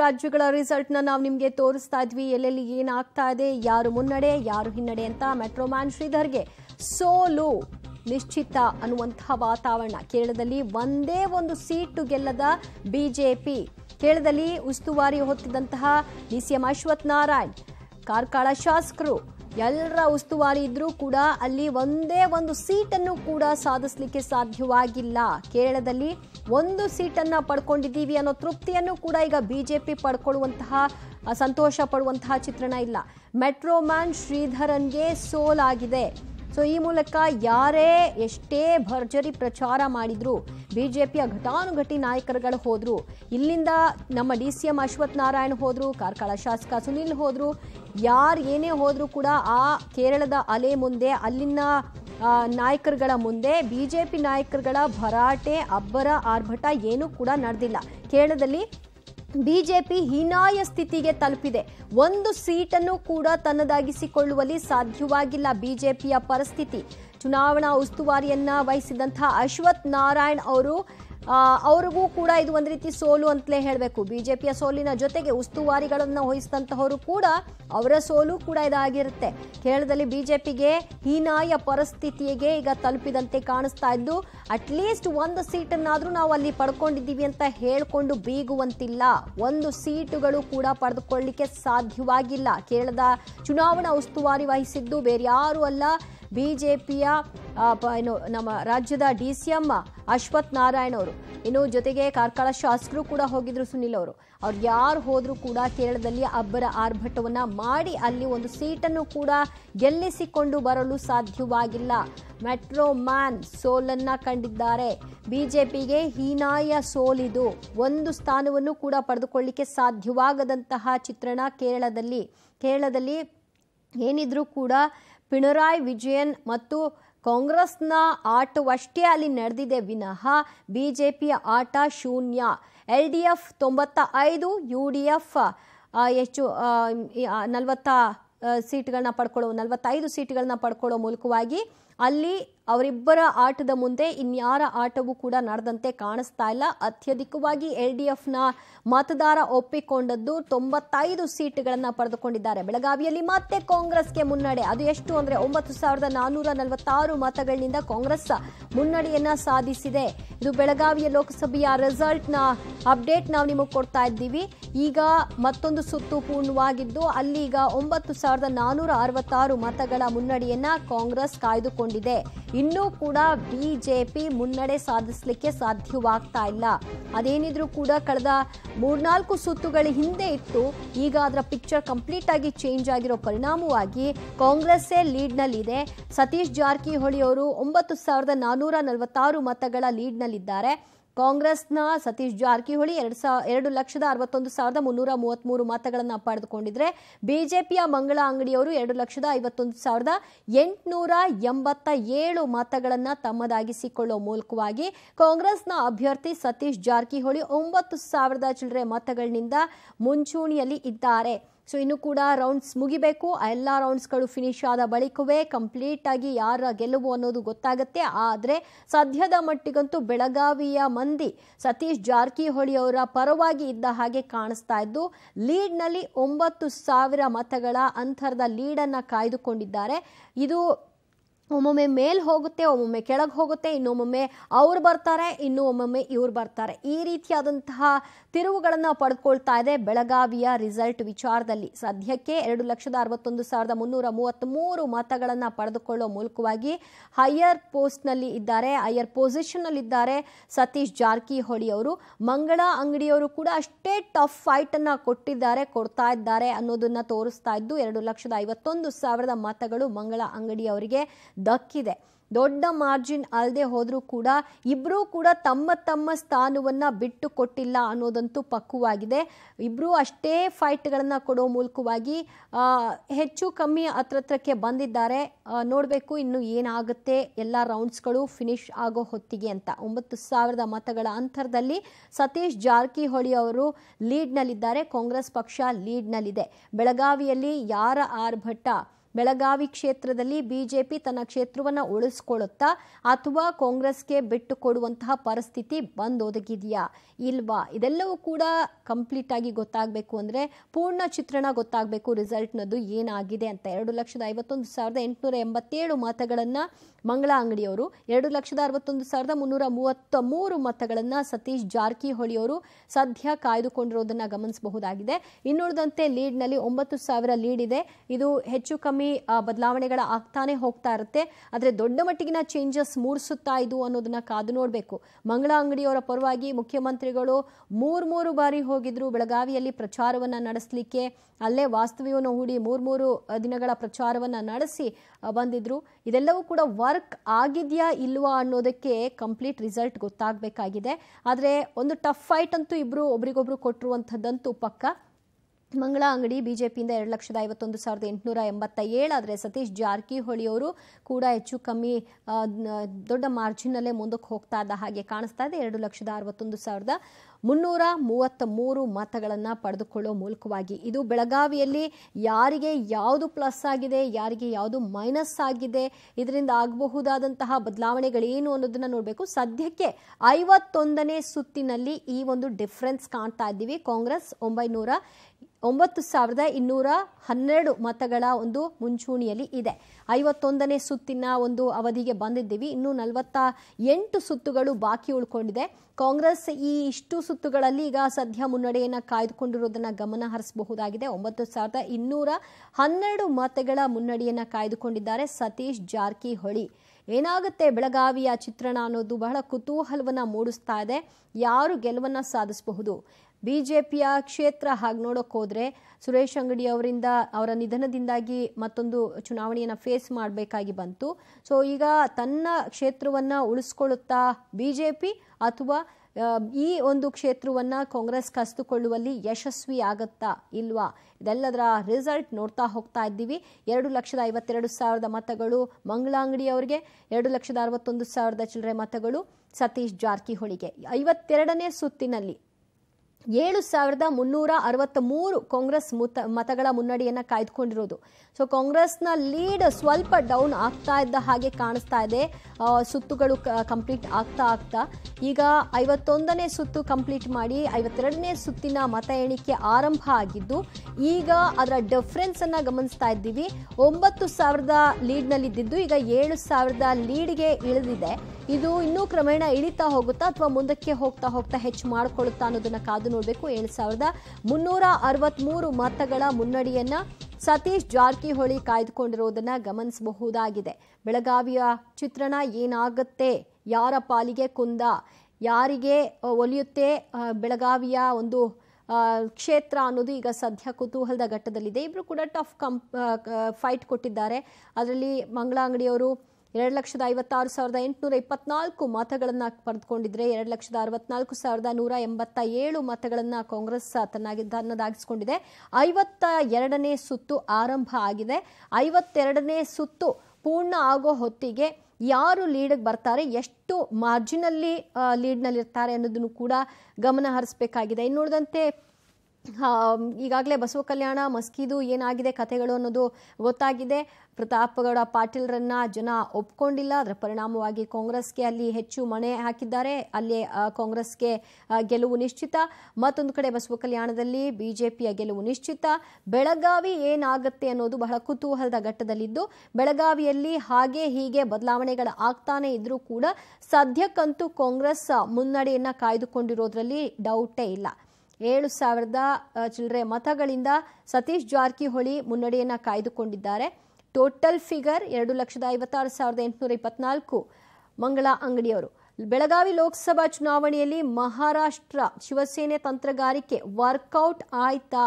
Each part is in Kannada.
ರಾಜ್ಯಗಳ ರಿಸಲ್ಟ್ನ ನಾವು ನಿಮಗೆ ತೋರಿಸ್ತಾ ಇದ್ವಿ ಎಲ್ಲೆಲ್ಲಿ ಏನಾಗ್ತಾ ಇದೆ ಯಾರು ಮುನ್ನಡೆ ಯಾರು ಹಿನ್ನಡೆ ಅಂತ ಮೆಟ್ರೋಮ್ಯಾನ್ ಶ್ರೀಧರ್ಗೆ ಸೋಲು ನಿಶ್ಚಿತ ಅನ್ನುವಂತಹ ವಾತಾವರಣ ಕೇರಳದಲ್ಲಿ ಒಂದೇ ಒಂದು ಸೀಟು ಗೆಲ್ಲದ ಬಿಜೆಪಿ ಕೇರಳದಲ್ಲಿ ಉಸ್ತುವಾರಿ ಹೊತ್ತಿದಂತಹ ಡಿ ಸಿ ಅಶ್ವಥ್ ನಾರಾಯಣ್ ಕಾರ್ಕಾಳ ಶಾಸಕರು ಎಲ್ಲರ ಉಸ್ತುವಾರಿ ಇದ್ರೂ ಕೂಡ ಅಲ್ಲಿ ಒಂದೇ ಒಂದು ಸೀಟನ್ನು ಕೂಡ ಸಾಧಿಸಲಿಕ್ಕೆ ಸಾಧ್ಯವಾಗಿಲ್ಲ ಕೇರಳದಲ್ಲಿ ಒಂದು ಸೀಟನ್ನು ಪಡ್ಕೊಂಡಿದ್ದೀವಿ ಅನ್ನೋ ತೃಪ್ತಿಯನ್ನು ಕೂಡ ಈಗ ಬಿ ಜೆ ಪಿ ಪಡ್ಕೊಳ್ಳುವಂತಹ ಸಂತೋಷ ಪಡುವಂತಹ ಚಿತ್ರಣ ಇಲ್ಲ ಮೆಟ್ರೋ ಮ್ಯಾನ್ ಶ್ರೀಧರನ್ಗೆ ಸೋಲಾಗಿದೆ ಸೊ ಈ ಮೂಲಕ ಯಾರೇ ಎಷ್ಟೇ ಭರ್ಜರಿ ಪ್ರಚಾರ ಮಾಡಿದ್ರು ಬಿ ಜೆ ಪಿಯ ಘಟಾನುಘಟಿ ನಾಯಕರುಗಳು ಹೋದ್ರು ಇಲ್ಲಿಂದ ನಮ್ಮ D C M Ashwath Narayan ಹೋದ್ರು ಕಾರ್ಕಳ ಶಾಸಕ ಸುನಿಲ್ ಹೋದ್ರು ಯಾರು ಏನೇ ಹೋದರೂ ಕೂಡ ಆ ಕೇರಳದ ಅಲೆ ಮುಂದೆ ಅಲ್ಲಿನ ನಾಯಕರುಗಳ ಮುಂದೆ ಬಿ ಜೆ ಪಿ ನಾಯಕರುಗಳ ಭರಾಟೆ ಅಬ್ಬರ ಆರ್ಭಟ ಏನೂ ಕೂಡ ನಡೆದಿಲ್ಲ ಕೇರಳದಲ್ಲಿ ಬಿಜೆಪಿ ಹೀನಾಯ ಸ್ಥಿತಿಗೆ ತಲುಪಿದೆ ಒಂದು ಸೀಟನ್ನು ಕೂಡ ತನ್ನದಾಗಿಸಿಕೊಳ್ಳುವಲ್ಲಿ ಸಾಧ್ಯವಾಗಿಲ್ಲ ಬಿಜೆಪಿಯ ಪರಿಸ್ಥಿತಿ ಚುನಾವಣಾ ಉಸ್ತುವಾರಿಯನ್ನ ವಹಿಸಿದಂತಹ ಅಶ್ವಥ್ ನಾರಾಯಣ್ ಅವರು ಅವ್ರಿಗೂ ಕೂಡ ಇದು ಒಂದು ರೀತಿ ಸೋಲು ಅಂತಲೇ ಹೇಳಬೇಕು ಬಿಜೆಪಿಯ ಸೋಲಿನ ಜೊತೆಗೆ ಉಸ್ತುವಾರಿಗಳನ್ನು ವಹಿಸಿದಂತಹವರು ಕೂಡ ಅವರ ಸೋಲು ಕೂಡ ಇದಾಗಿರುತ್ತೆ ಕೇರಳದಲ್ಲಿ ಬಿಜೆಪಿಗೆ ಹೀನಾಯ ಪರಿಸ್ಥಿತಿಗೆ ಈಗ ತಲುಪಿದಂತೆ ಕಾಣಿಸ್ತಾ ಇದ್ದು ಅಟ್ಲೀಸ್ಟ್ ಒಂದು ಸೀಟನ್ನಾದರೂ ನಾವು ಅಲ್ಲಿ ಪಡ್ಕೊಂಡಿದ್ದೀವಿ ಅಂತ ಹೇಳಿಕೊಂಡು ಬೀಗುವಂತಿಲ್ಲ ಒಂದು ಸೀಟುಗಳು ಕೂಡ ಪಡೆದುಕೊಳ್ಳಿಕ್ಕೆ ಸಾಧ್ಯವಾಗಿಲ್ಲ ಕೇರಳದ ಚುನಾವಣಾ ಉಸ್ತುವಾರಿ ವಹಿಸಿದ್ದು ಬೇರೆ ಯಾರು ಅಲ್ಲ ಬಿಜೆಪಿಯ ಏನು ನಮ್ಮ ರಾಜ್ಯದ D C M Ashwath Narayana ಅವರು ಇನ್ನು ಜೊತೆಗೆ ಕಾರ್ಕಳ ಶಾಸಕರು ಕೂಡ ಹೋಗಿದ್ರು ಸುನಿಲ್ ಅವರು ಅವ್ರು ಯಾರು ಹೋದ್ರು ಕೂಡ ಕೇರಳದಲ್ಲಿ ಅಬ್ಬರ ಆರ್ಭಟವನ್ನ ಮಾಡಿ ಅಲ್ಲಿ ಒಂದು ಸೀಟನ್ನು ಕೂಡ ಗೆಲ್ಲಿಸಿಕೊಂಡು ಬರಲು ಸಾಧ್ಯವಾಗಿಲ್ಲ ಮೆಟ್ರೋ ಮ್ಯಾನ್ ಸೋಲನ್ನ ಕಂಡಿದ್ದಾರೆ ಬಿಜೆಪಿಗೆ ಹೀನಾಯ ಸೋಲಿದು ಒಂದು ಸ್ಥಾನವನ್ನು ಕೂಡ ಪಡೆದುಕೊಳ್ಳಿಕ್ಕೆ ಸಾಧ್ಯವಾಗದಂತಹ ಚಿತ್ರಣ ಕೇರಳದಲ್ಲಿ ಕೇರಳದಲ್ಲಿ ಏನಿದ್ರೂ ಕೂಡ ಪಿಣರಾಯ್ ವಿಜಯನ್ ಮತ್ತು ಕಾಂಗ್ರೆಸ್ನ ಆಟವಷ್ಟೇ ಅಲ್ಲಿ ನಡೆದಿದೆ ವಿನಃ ಪಿಯ ಆಟ ಶೂನ್ಯ ಎಲ್ ಡಿ ಎಫ್ ತೊಂಬತ್ತ ಐದು ಯು ಡಿ ಎಫ್ ಹೆಚ್ಚು ನಲವತ್ತ ಸೀಟ್ಗಳನ್ನ ಪಡ್ಕೊಳ್ಳೋ ನಲವತ್ತೈದು ಸೀಟ್ಗಳನ್ನ ಪಡ್ಕೊಳ್ಳೋ ಮೂಲಕವಾಗಿ ಅಲ್ಲಿ ಅವರಿಬ್ಬರ ಆಟದ ಮುಂದೆ ಇನ್ಯಾರ ಆಟವೂ ಕೂಡ ನಡೆದಂತೆ ಕಾಣಿಸ್ತಾ ಇಲ್ಲ ಅತ್ಯಧಿಕವಾಗಿ ಎಲ್ ಡಿ ಎಫ್ನ ಮತದಾರ ಒಪ್ಪಿಕೊಂಡದ್ದು ತೊಂಬತ್ತೈದು ಸೀಟ್ಗಳನ್ನು ಪಡೆದುಕೊಂಡಿದ್ದಾರೆ ಬೆಳಗಾವಿಯಲ್ಲಿ ಮತ್ತೆ ಕಾಂಗ್ರೆಸ್ಗೆ ಮುನ್ನಡೆ ಅದು ಎಷ್ಟು ಅಂದರೆ ಒಂಬತ್ತು ಸಾವಿರದ ನಾನ್ನೂರ ನಲವತ್ತಾರು ಮತಗಳಿಂದ ಕಾಂಗ್ರೆಸ್ ಮುನ್ನಡೆಯನ್ನು ಸಾಧಿಸಿದೆ ಇದು ಬೆಳಗಾವಿಯ ಲೋಕಸಭೆಯ ರಿಸಲ್ಟ್ನ ಅಪ್ಡೇಟ್ ನಾವು ನಿಮಗೆ ಕೊಡ್ತಾ ಇದ್ದೀವಿ ಈಗ ಮತ್ತೊಂದು ಸುತ್ತು ಪೂರ್ಣವಾಗಿದ್ದು ಅಲ್ಲಿ ಈಗ ಒಂಬತ್ತು ಸಾವಿರದ ನಾನ್ನೂರ ಅರವತ್ತಾರು ಮತಗಳ ಮುನ್ನಡೆಯನ್ನು ಕಾಂಗ್ರೆಸ್ ಕಾಯ್ದುಕೊಂಡು ಇನ್ನೂ ಕೂಡ ಬಿಜೆಪಿ ಮುನ್ನಡೆ ಸಾಧಿಸಲಿಕ್ಕೆ ಸಾಧ್ಯವಾಗ್ತಾ ಇಲ್ಲ ಅದೇನಿದ್ರು ಕೂಡ ಕಳೆದ ಮೂರ್ನಾಲ್ಕು ಸುತ್ತುಗಳ ಹಿಂದೆ ಇತ್ತು ಈಗ ಅದರ ಪಿಕ್ಚರ್ ಕಂಪ್ಲೀಟ್ ಆಗಿ ಚೇಂಜ್ ಆಗಿರೋ ಪರಿಣಾಮವಾಗಿ ಕಾಂಗ್ರೆಸ್ಸೇ ಲೀಡ್ನಲ್ಲಿದೆ ಸತೀಶ್ ಜಾರಕಿಹೊಳಿ ಅವರು ಒಂಬತ್ತು ಸಾವಿರದ ನಾನೂರ ನಲವತ್ತಾರು ಮತಗಳ ಲೀಡ್ನಲ್ಲಿದ್ದಾರೆ ಕಾಂಗ್ರೆಸ್ನ ಸತೀಶ್ ಜಾರಕಿಹೊಳಿ ಎರಡು ಸಾ ಎರಡು ಲಕ್ಷದ ಅರವತ್ತೊಂದು ಸಾವಿರದ ಮುನ್ನೂರ ಮೂರು ಮತಗಳನ್ನು ಪಡೆದುಕೊಂಡಿದ್ದರೆ ಬಿಜೆಪಿಯ ಮಂಗಳ ಅಂಗಡಿಯವರು ಎರಡು ಲಕ್ಷದ ಐವತ್ತೊಂದು ಸಾವಿರದ ಎಂಟುನೂರ ಎಂಬತ್ತ ಏಳು ಮತಗಳನ್ನು ತಮ್ಮದಾಗಿಸಿಕೊಳ್ಳುವ ಮೂಲಕವಾಗಿ ಕಾಂಗ್ರೆಸ್ನ ಅಭ್ಯರ್ಥಿ ಸತೀಶ್ ಜಾರಕಿಹೊಳಿ ಒಂಬತ್ತು ಸಾವಿರದ ಚಿಲ್ಲರೆ ಮತಗಳಿಂದ ಮುಂಚೂಣಿಯಲ್ಲಿ ಇದ್ದಾರೆ ಸೊ ಇನ್ನು ಕೂಡ ರೌಂಡ್ಸ್ ಮುಗಿಬೇಕು ಆ ಎಲ್ಲ ರೌಂಡ್ಸ್ಗಳು ಫಿನಿಶ್ ಆದ ಬಳಿಕವೇ ಕಂಪ್ಲೀಟಾಗಿ ಯಾರ ಗೆಲುವು ಅನ್ನೋದು ಗೊತ್ತಾಗುತ್ತೆ ಆದರೆ ಸದ್ಯದ ಮಟ್ಟಿಗಂತೂ ಬೆಳಗಾವಿಯ ಮಂದಿ ಸತೀಶ್ ಜಾರಕಿಹೊಳಿ ಅವರ ಪರವಾಗಿ ಇದ್ದ ಹಾಗೆ ಕಾಣಿಸ್ತಾ ಇದ್ದು ಲೀಡ್ನಲ್ಲಿ ಒಂಬತ್ತು ಸಾವಿರ ಮತಗಳ ಅಂತರದ ಲೀಡನ್ನು ಕಾಯ್ದುಕೊಂಡಿದ್ದಾರೆ ಇದು ಒಮ್ಮೊಮ್ಮೆ ಮೇಲೆ ಹೋಗುತ್ತೆ ಒಮ್ಮೊಮ್ಮೆ ಕೆಳಗೆ ಹೋಗುತ್ತೆ ಇನ್ನೊಮ್ಮೊಮ್ಮೆ ಅವ್ರು ಬರ್ತಾರೆ ಇನ್ನು ಒಮ್ಮೊಮ್ಮೆ ಇವ್ರು ಬರ್ತಾರೆ ಈ ರೀತಿಯಾದಂತಹ ತಿರುವುಗಳನ್ನು ಪಡೆದುಕೊಳ್ತಾ ಇದೆ ಬೆಳಗಾವಿಯ ರಿಸಲ್ಟ್ ವಿಚಾರದಲ್ಲಿ ಸದ್ಯಕ್ಕೆ ಎರಡು ಲಕ್ಷದ ಅರವತ್ತೊಂದು ಸಾವಿರದ ಮುನ್ನೂರ ಮೂವತ್ತ್ಮೂರು ಮತಗಳನ್ನು ಪಡೆದುಕೊಳ್ಳೋ ಮೂಲಕವಾಗಿ ಹೈಯರ್ ಪೋಸ್ಟ್ನಲ್ಲಿ ಇದ್ದಾರೆ ಹೈಯರ್ ಪೊಸಿಷನ್ನಲ್ಲಿದ್ದಾರೆ ಸತೀಶ್ ಜಾರಕಿಹೊಳಿ ಅವರು ಮಂಗಳ ಅಂಗಡಿಯವರು ಕೂಡ ಅಷ್ಟೇ ಟಫ್ ಫೈಟನ್ನು ಕೊಟ್ಟಿದ್ದಾರೆ ಕೊಡ್ತಾ ಇದ್ದಾರೆ ಅನ್ನೋದನ್ನು ತೋರಿಸ್ತಾ ಇದ್ದು ಎರಡು ಲಕ್ಷದ ಐವತ್ತೊಂದು ಸಾವಿರದ ಮತಗಳು ಮಂಗಳ ಅಂಗಡಿಯವರಿಗೆ ದಕ್ಕಿದೆ ದೊಡ್ಡ ಮಾರ್ಜಿನ್ ಅಲ್ಲದೆ ಹೋದರೂ ಕೂಡ ಇಬ್ಬರೂ ಕೂಡ ತಮ್ಮ ತಮ್ಮ ಸ್ಥಾನವನ್ನು ಬಿಟ್ಟು ಕೊಟ್ಟಿಲ್ಲ ಅನ್ನೋದಂತೂ ಪಕ್ಕವಾಗಿದೆ ಇಬ್ಬರೂ ಅಷ್ಟೇ ಫೈಟ್ಗಳನ್ನು ಕೊಡೋ ಮೂಲಕವಾಗಿ ಹೆಚ್ಚು ಕಮ್ಮಿ ಹತ್ರತ್ರಕ್ಕೆ ಬಂದಿದ್ದಾರೆ ನೋಡಬೇಕು ಇನ್ನು ಏನಾಗುತ್ತೆ ಎಲ್ಲ ರೌಂಡ್ಸ್ಗಳು ಫಿನಿಶ್ ಆಗೋ ಹೊತ್ತಿಗೆ ಅಂತ ಒಂಬತ್ತು ಸಾವಿರದ ಮತಗಳ ಅಂತರದಲ್ಲಿ ಸತೀಶ್ ಜಾರಕಿಹೊಳಿ ಅವರು ಲೀಡ್ನಲ್ಲಿದ್ದಾರೆ ಕಾಂಗ್ರೆಸ್ ಪಕ್ಷ ಲೀಡ್ನಲ್ಲಿದೆ ಬೆಳಗಾವಿಯಲ್ಲಿ ಯಾರ ಆರ್ಭಟ ಬೆಳಗಾವಿ ಕ್ಷೇತ್ರದಲ್ಲಿ ಬಿಜೆಪಿ ತನ್ನ ಕ್ಷೇತ್ರವನ್ನು ಉಳಿಸ್ಕೊಳ್ಳುತ್ತಾ ಅಥವಾ ಕಾಂಗ್ರೆಸ್ಗೆ ಬಿಟ್ಟು ಕೊಡುವಂತಹ ಪರಿಸ್ಥಿತಿ ಬಂದೊದಗಿದೆಯಾ ಇಲ್ವಾ ಇದೆಲ್ಲವೂ ಕೂಡ ಕಂಪ್ಲೀಟ್ ಆಗಿ ಗೊತ್ತಾಗಬೇಕು ಅಂದರೆ ಪೂರ್ಣ ಚಿತ್ರಣ ಗೊತ್ತಾಗಬೇಕು ರಿಸಲ್ಟ್ನದು ಏನಾಗಿದೆ ಅಂತ ಎರಡು ಲಕ್ಷದ ಐವತ್ತೊಂದು ಸಾವಿರದ ಎಂಟುನೂರ ಎಂಬತ್ತೇಳು ಮತಗಳನ್ನು ಮಂಗಳ ಅಂಗಡಿಯವರು ಎರಡು ಲಕ್ಷದ ಅರವತ್ತೊಂದು ಸಾವಿರದ ಮುನ್ನೂರ ಮೂವತ್ತ ಮೂರು ಮತಗಳನ್ನು ಸತೀಶ್ ಜಾರಕಿಹೊಳಿ ಅವರು ಸದ್ಯ ಕಾಯ್ದುಕೊಂಡಿರೋದನ್ನು ಗಮನಿಸಬಹುದಾಗಿದೆ ಇನ್ನುಳಿದಂತೆ ಲೀಡ್ನಲ್ಲಿ ಒಂಬತ್ತು ಸಾವಿರ ಲೀಡ್ ಇದೆ ಇದು ಹೆಚ್ಚು ಕಮ್ಮಿ ಕಮ್ಮಿ ಬದಲಾವಣೆಗಳ ಆಗ್ತಾನೆ ಹೋಗ್ತಾ ಇರುತ್ತೆ ಆದರೆ ದೊಡ್ಡ ಮಟ್ಟಿಗಿನ ಚೇಂಜಸ್ ಮೂಡಿಸುತ್ತಾ ಇದು ಅನ್ನೋದನ್ನ ಕಾದು ನೋಡಬೇಕು ಮಂಗಳ ಅಂಗಡಿಯವರ ಪರವಾಗಿ ಮುಖ್ಯಮಂತ್ರಿಗಳು ಮೂರು ಮೂರು ಬಾರಿ ಹೋಗಿದ್ರು ಬೆಳಗಾವಿಯಲ್ಲಿ ಪ್ರಚಾರವನ್ನು ನಡೆಸಲಿಕ್ಕೆ ಅಲ್ಲೇ ವಾಸ್ತವ್ಯವನ್ನು ಹೂಡಿ ಮೂರು ದಿನಗಳ ಪ್ರಚಾರವನ್ನು ನಡೆಸಿ ಬಂದಿದ್ರು ಇದೆಲ್ಲವೂ ಕೂಡ ವರ್ಕ್ ಆಗಿದೆಯಾ ಇಲ್ವಾ ಅನ್ನೋದಕ್ಕೆ ಕಂಪ್ಲೀಟ್ ರಿಸಲ್ಟ್ ಗೊತ್ತಾಗಬೇಕಾಗಿದೆ ಆದರೆ ಒಂದು ಟಫ್ ಫೈಟ್ ಅಂತೂ ಇಬ್ಬರು ಒಬ್ರಿಗೊಬ್ರು ಕೊಟ್ಟಿರುವಂಥದ್ದಂತೂ ಪಕ್ಕ ಮಂಗಳ ಅಂಗಡಿ ಬಿಜೆಪಿಯಿಂದ ಎರಡು ಲಕ್ಷದ ಐವತ್ತೊಂದು ಸಾವಿರದ ಎಂಟುನೂರ ಎಂಬತ್ತ ಏಳು ಆದರೆ ಸತೀಶ್ ಜಾರಕಿಹೊಳಿ ಅವರು ಕೂಡ ಹೆಚ್ಚು ಕಮ್ಮಿ ದೊಡ್ಡ ಮಾರ್ಜಿನ್ನಲ್ಲೇ ಮುಂದಕ್ಕೆ ಹೋಗ್ತಾ ಇದ್ದ ಹಾಗೆ ಕಾಣಿಸ್ತಾ ಇದೆ ಎರಡು ಲಕ್ಷದ ಅರವತ್ತೊಂದು ಸಾವಿರದ ಮುನ್ನೂರ ಮೂವತ್ತ ಮೂರು ಮತಗಳನ್ನು ಪಡೆದುಕೊಳ್ಳೋ ಮೂಲಕವಾಗಿ ಇದು ಬೆಳಗಾವಿಯಲ್ಲಿ ಯಾರಿಗೆ ಯಾವುದು ಪ್ಲಸ್ ಆಗಿದೆ ಯಾರಿಗೆ ಯಾವುದು ಮೈನಸ್ ಆಗಿದೆ ಇದರಿಂದ ಆಗಬಹುದಾದಂತಹ ಬದಲಾವಣೆಗಳೇನು ಅನ್ನೋದನ್ನ ನೋಡಬೇಕು ಸದ್ಯಕ್ಕೆ ಐವತ್ತೊಂದನೇ ಸುತ್ತಿನಲ್ಲಿ ಈ ಒಂದು ಡಿಫ್ರೆನ್ಸ್ ಕಾಣ್ತಾ ಇದ್ದೀವಿ ಕಾಂಗ್ರೆಸ್ ಒಂಬೈನೂರ ಒಂಬತ್ತು ಸಾವಿರದ ಇನ್ನೂರ ಹನ್ನೆರಡು ಮತಗಳ ಒಂದು ಮುಂಚೂಣಿಯಲ್ಲಿ ಇದೆ ಐವತ್ತೊಂದನೇ ಸುತ್ತಿನ ಒಂದು ಅವಧಿಗೆ ಬಂದಿದ್ದೀವಿ ಇನ್ನೂ ನಲವತ್ತ ಎಂಟು ಸುತ್ತುಗಳು ಬಾಕಿ ಉಳ್ಕೊಂಡಿದೆ ಕಾಂಗ್ರೆಸ್ ಈ ಇಷ್ಟು ಸುತ್ತುಗಳಲ್ಲಿ ಈಗ ಸದ್ಯ ಮುನ್ನಡೆಯನ್ನು ಕಾಯ್ದುಕೊಂಡಿರುವುದನ್ನು ಗಮನ ಹರಿಸಬಹುದಾಗಿದೆ ಒಂಬತ್ತು ಸಾವಿರದ ಇನ್ನೂರ ಹನ್ನೆರಡು ಮತಗಳ ಮುನ್ನಡೆಯನ್ನು ಕಾಯ್ದುಕೊಂಡಿದ್ದಾರೆ ಸತೀಶ್ ಜಾರಕಿಹೊಳಿ ಏನಾಗುತ್ತೆ ಬೆಳಗಾವಿಯ ಚಿತ್ರಣ ಅನ್ನೋದು ಬಹಳ ಕುತೂಹಲವನ್ನು ಮೂಡಿಸ್ತಾ ಇದೆ ಯಾರು ಗೆಲುವನ್ನು ಸಾಧಿಸಬಹುದು ಬಿಜೆಪಿಯ ಕ್ಷೇತ್ರ ಹಾಗೆ ನೋಡೋಕೆ ಹೋದರೆ ಸುರೇಶ್ ಅಂಗಡಿ ಅವರಿಂದ ಅವರ ನಿಧನದಿಂದಾಗಿ ಮತ್ತೊಂದು ಚುನಾವಣೆಯನ್ನು ಫೇಸ್ ಮಾಡಬೇಕಾಗಿ ಬಂತು ಸೊ ಈಗ ತನ್ನ ಕ್ಷೇತ್ರವನ್ನು ಉಳಿಸ್ಕೊಳ್ಳುತ್ತಾ ಬಿಜೆಪಿ ಅಥವಾ ಈ ಒಂದು ಕ್ಷೇತ್ರವನ್ನು ಕಾಂಗ್ರೆಸ್ ಕಸಿದುಕೊಳ್ಳುವಲ್ಲಿ ಯಶಸ್ವಿ ಆಗುತ್ತಾ ಇಲ್ವಾ ಇದೆಲ್ಲದರ ರಿಸಲ್ಟ್ ನೋಡ್ತಾ ಹೋಗ್ತಾ ಇದ್ದೀವಿ ಎರಡು ಲಕ್ಷದ ಐವತ್ತೆರಡು ಸಾವಿರದ ಮತಗಳು ಮಂಗಳಾಂಗಡಿ ಅವರಿಗೆ ಎರಡು ಲಕ್ಷದ ಅರವತ್ತೊಂದು ಸಾವಿರದ ಚಿಲ್ಲರೆ ಮತಗಳು ಸತೀಶ್ ಜಾರಕಿಹೊಳಿಗೆ ಐವತ್ತೆರಡನೇ ಸುತ್ತಿನಲ್ಲಿ ಏಳು ಸಾವಿರದ ಮುನ್ನೂರ ಅರವತ್ತ ಮೂರು ಕಾಂಗ್ರೆಸ್ ಮತಗಳ ಮುನ್ನಡಿಯನ್ನು ಕಾಯ್ದುಕೊಂಡಿರೋದು ಸೊ ಕಾಂಗ್ರೆಸ್ನ ಲೀಡ್ ಸ್ವಲ್ಪ ಡೌನ್ ಆಗ್ತಾ ಇದ್ದ ಹಾಗೆ ಕಾಣಿಸ್ತಾ ಇದೆ ಸುತ್ತುಗಳು ಕಂಪ್ಲೀಟ್ ಆಗ್ತಾ ಆಗ್ತಾ ಈಗ ಐವತ್ತೊಂದನೇ ಸುತ್ತು ಕಂಪ್ಲೀಟ್ ಮಾಡಿ ಐವತ್ತೆರಡನೇ ಸುತ್ತಿನ ಮತ ಎಣಿಕೆ ಆರಂಭ ಆಗಿದ್ದು ಈಗ ಅದರ ಡಿಫ್ರೆನ್ಸನ್ನು ಗಮನಿಸ್ತಾ ಇದ್ದೀವಿ ಒಂಬತ್ತು ಸಾವಿರದ ಲೀಡ್ನಲ್ಲಿದ್ದಿದ್ದು ಈಗ ಏಳು ಸಾವಿರದ ಲೀಡ್ಗೆ ಇಳಿದಿದೆ ಇದು ಇನ್ನೂ ಕ್ರಮೇಣ ಇಳಿತಾ ಹೋಗುತ್ತಾ ಅಥವಾ ಮುಂದಕ್ಕೆ ಹೋಗ್ತಾ ಹೋಗ್ತಾ ಹೆಚ್ಚು ಮಾಡಿಕೊಳ್ಳುತ್ತಾ ಅನ್ನೋದನ್ನ ಕಾದು ನೋಡಬೇಕು ಏಳು ಸಾವಿರದ ಮುನ್ನೂರ ಅರವತ್ಮೂರು ಮತಗಳ ಮುನ್ನಡಿಯನ್ನ ಸತೀಶ್ ಜಾರಕಿಹೊಳಿ ಕಾಯ್ದುಕೊಂಡಿರೋದನ್ನ ಗಮನಿಸಬಹುದಾಗಿದೆ ಬೆಳಗಾವಿಯ ಚಿತ್ರಣ ಏನಾಗುತ್ತೆ ಯಾರ ಪಾಲಿಗೆ ಕುಂದ ಯಾರಿಗೆ ಒಲಿಯುತ್ತೆ ಬೆಳಗಾವಿಯ ಒಂದು ಕ್ಷೇತ್ರ ಅನ್ನೋದು ಈಗ ಸದ್ಯ ಕುತೂಹಲದ ಘಟ್ಟದಲ್ಲಿದೆ ಇಬ್ಬರು ಕೂಡ ಟಫ್ ಕಂಪ್ ಫೈಟ್ ಕೊಟ್ಟಿದ್ದಾರೆ ಅದರಲ್ಲಿ ಮಂಗಳಾಂಗಡಿಯವರು ಎರಡು ಲಕ್ಷದ ಐವತ್ತಾರು ಸಾವಿರದ ಎಂಟುನೂರ ಇಪ್ಪತ್ನಾಲ್ಕು ಮತಗಳನ್ನು ಪಡೆದುಕೊಂಡಿದ್ರೆ ಎರಡು ಲಕ್ಷದ ಅರವತ್ನಾಲ್ಕು ಸಾವಿರದ ನೂರ ಎಂಬತ್ತ ಏಳು ಮತಗಳನ್ನು ಕಾಂಗ್ರೆಸ್ ತನ್ನಾಗಿ ತನ್ನದಾಗಿಸಿಕೊಂಡಿದೆ ಐವತ್ತ ಎರಡನೇ ಸುತ್ತು ಆರಂಭ ಆಗಿದೆ ಐವತ್ತೆರಡನೇ ಸುತ್ತು ಪೂರ್ಣ ಆಗೋ ಹೊತ್ತಿಗೆ ಯಾರು ಲೀಡ್ಗೆ ಬರ್ತಾರೆ ಎಷ್ಟು ಮಾರ್ಜಿನಲ್ಲಿ ಲೀಡ್ನಲ್ಲಿರ್ತಾರೆ ಅನ್ನೋದನ್ನು ಕೂಡ ಗಮನ ಹರಿಸಬೇಕಾಗಿದೆ ಇನ್ನುಳಿದಂತೆ ಈಗಾಗಲೇ ಬಸವ ಕಲ್ಯಾಣ ಮಸ್ಕಿದು ಏನಾಗಿದೆ ಕಥೆಗಳು ಅನ್ನೋದು ಗೊತ್ತಾಗಿದೆ ಪ್ರತಾಪ್ಗೌಡ ಪಾಟೀಲ್ರನ್ನ ಜನ ಒಪ್ಕೊಂಡಿಲ್ಲ ಅದರ ಪರಿಣಾಮವಾಗಿ ಕಾಂಗ್ರೆಸ್ಗೆ ಅಲ್ಲಿ ಹೆಚ್ಚು ಮಣೆ ಹಾಕಿದ್ದಾರೆ ಅಲ್ಲಿ ಕಾಂಗ್ರೆಸ್ಗೆ ಗೆಲುವು ನಿಶ್ಚಿತ ಮತ್ತೊಂದು ಕಡೆ ಬಸವ ಕಲ್ಯಾಣದಲ್ಲಿ ಬಿಜೆಪಿಯ ಗೆಲುವು ನಿಶ್ಚಿತ ಬೆಳಗಾವಿ ಏನಾಗುತ್ತೆ ಅನ್ನೋದು ಬಹಳ ಕುತೂಹಲದ ಘಟ್ಟದಲ್ಲಿದ್ದು ಬೆಳಗಾವಿಯಲ್ಲಿ ಹಾಗೆ ಹೀಗೆ ಬದಲಾವಣೆಗಳು ಆಗ್ತಾನೆ ಇದ್ರೂ ಕೂಡ ಸದ್ಯಕ್ಕಂತೂ ಕಾಂಗ್ರೆಸ್ ಮುನ್ನಡೆಯನ್ನ ಕಾಯ್ದುಕೊಂಡಿರೋದ್ರಲ್ಲಿ ಡೌಟೇ ಇಲ್ಲ ಏಳು ಸಾವಿರದ ಚಿಲ್ಲರೆ ಮತಗಳಿಂದ ಸತೀಶ್ ಜಾರಕಿಹೊಳಿ ಮುನ್ನಡೆಯನ್ನು ಕಾಯ್ದುಕೊಂಡಿದ್ದಾರೆ ಟೋಟಲ್ ಫಿಗರ್ ಎರಡು ಲಕ್ಷದ ಐವತ್ತಾರು ಸಾವಿರದ ಎಂಟುನೂರ ಇಪ್ಪತ್ನಾಲ್ಕು ಮಂಗಳ ಅಂಗಡಿಯವರು ಬೆಳಗಾವಿ ಲೋಕಸಭಾ ಚುನಾವಣೆಯಲ್ಲಿ ಮಹಾರಾಷ್ಟ್ರ ಶಿವಸೇನೆ ತಂತ್ರಗಾರಿಕೆ ವರ್ಕೌಟ್ ಆಯ್ತಾ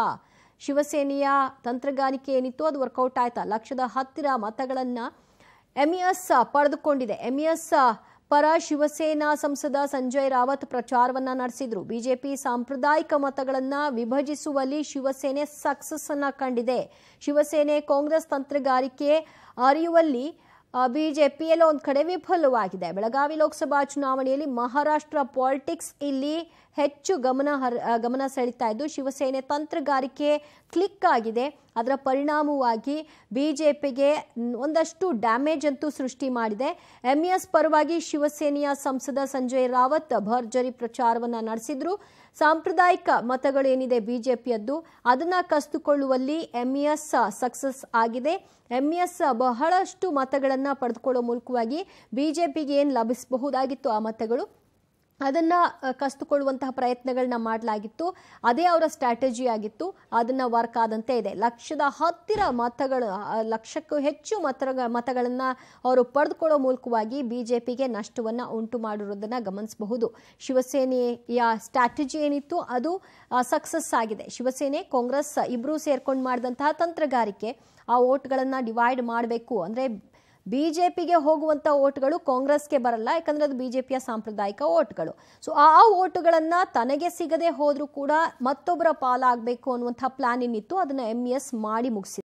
ಶಿವಸೇನೆಯ ತಂತ್ರಗಾರಿಕೆ ಏನಿತ್ತು ಅದು ವರ್ಕೌಟ್ ಆಯ್ತಾ ಲಕ್ಷದ ಹತ್ತಿರ ಮತಗಳನ್ನು ಎಂಇಎಸ್ ಪಡೆದುಕೊಂಡಿದೆ ಎಂಇಎಸ್ ಪರ ಶಿವಸೇನಾ ಸಂಸದ ಸಂಜಯ್ ರಾವತ್ ಪ್ರಚಾರವನ್ನ ನಡೆಸಿದ್ರು ಬಿಜೆಪಿ ಸಾಂಪ್ರದಾಯಿಕ ಮತಗಳನ್ನ ವಿಭಜಿಸುವಲ್ಲಿ ಶಿವಸೇನೆ ಸಕ್ಸಸ್ ಅನ್ನ ಕಂಡಿದೆ ಶಿವಸೇನೆ ಕಾಂಗ್ರೆಸ್ ತಂತ್ರಗಾರಿಕೆ ಅರಿಯುವಲ್ಲಿ ಬಿಜೆಪಿಯಲ್ಲಿ ಒಂದು ಕಡೆ ವಿಫಲವಾಗಿದೆ ಬೆಳಗಾವಿ ಲೋಕಸಭಾ ಚುನಾವಣೆಯಲ್ಲಿ ಮಹಾರಾಷ್ಟ್ರ ಪಾಲಿಟಿಕ್ಸ್ ಇಲ್ಲಿ ಹೆಚ್ಚು ಗಮನ ಗಮನ ಸೆಳೀತಾ ಇದ್ದು ಶಿವಸೇನೆ ತಂತ್ರಗಾರಿಕೆ ಕ್ಲಿಕ್ ಆಗಿದೆ ಅದರ ಪರಿಣಾಮವಾಗಿ ಬಿ ಜೆ ಪಿಗೆ ಒಂದಷ್ಟು ಡ್ಯಾಮೇಜ್ ಅಂತೂ ಸೃಷ್ಟಿ ಮಾಡಿದೆ ಎಸ್ e ಪರವಾಗಿ ಶಿವಸೇನೆಯ ಸಂಸದ ಸಂಜಯ್ ರಾವತ್ ಭರ್ಜರಿ ಪ್ರಚಾರವನ್ನು ನಡೆಸಿದ್ರು ಸಾಂಪ್ರದಾಯಿಕ ಮತಗಳೇನಿದೆ ಬಿಜೆಪಿಯದ್ದು ಅದನ್ನು ಕಸಿದುಕೊಳ್ಳುವಲ್ಲಿ ಎಸ್ e ಸಕ್ಸಸ್ ಆಗಿದೆ ಎಂಇಎಸ್ e ಬಹಳಷ್ಟು ಮತಗಳನ್ನು ಪಡೆದುಕೊಳ್ಳೋ ಮೂಲಕವಾಗಿ ಬಿಜೆಪಿಗೆ ಏನು ಲಭಿಸಬಹುದಾಗಿತ್ತು ಆ ಮತಗಳು ಅದನ್ನು ಕಸಿದುಕೊಳ್ಳುವಂತಹ ಪ್ರಯತ್ನಗಳನ್ನ ಮಾಡಲಾಗಿತ್ತು ಅದೇ ಅವರ ಸ್ಟ್ರಾಟಜಿ ಆಗಿತ್ತು ಅದನ್ನು ವರ್ಕ್ ಆದಂತೆ ಇದೆ ಲಕ್ಷದ ಹತ್ತಿರ ಮತಗಳು ಲಕ್ಷಕ್ಕೂ ಹೆಚ್ಚು ಮತ ಮತಗಳನ್ನು ಅವರು ಪಡೆದುಕೊಳ್ಳೋ ಮೂಲಕವಾಗಿ ಬಿ ಜೆ ಪಿಗೆ ನಷ್ಟವನ್ನು ಉಂಟು ಮಾಡಿರೋದನ್ನು ಗಮನಿಸಬಹುದು ಶಿವಸೇನೆಯ ಸ್ಟ್ರಾಟಜಿ ಏನಿತ್ತು ಅದು ಸಕ್ಸಸ್ ಆಗಿದೆ ಶಿವಸೇನೆ ಕಾಂಗ್ರೆಸ್ ಇಬ್ಬರೂ ಸೇರ್ಕೊಂಡು ಮಾಡಿದಂತಹ ತಂತ್ರಗಾರಿಕೆ ಆ ವೋಟ್ಗಳನ್ನು ಡಿವೈಡ್ ಮಾಡಬೇಕು ಅಂದರೆ ಬಿಜೆಪಿಗೆ ಹೋಗುವಂತ ಓಟ್ಗಳು ಕಾಂಗ್ರೆಸ್ಗೆ ಬರಲ್ಲ ಯಾಕಂದರೆ ಅದು ಬಿಜೆಪಿಯ ಸಾಂಪ್ರದಾಯಿಕ ಓಟ್ಗಳು ಸೊ ಆ ಓಟ್ಗಳನ್ನು ತನಗೆ ಸಿಗದೆ ಹೋದ್ರೂ ಕೂಡ ಮತ್ತೊಬ್ಬರ ಪಾಲಾಗಬೇಕು ಅನ್ನುವಂತಹ ಪ್ಲಾನ್ ಏನಿತ್ತು ಅದನ್ನ ಎಂ e ಮಾಡಿ ಮುಗಿಸಿದೆ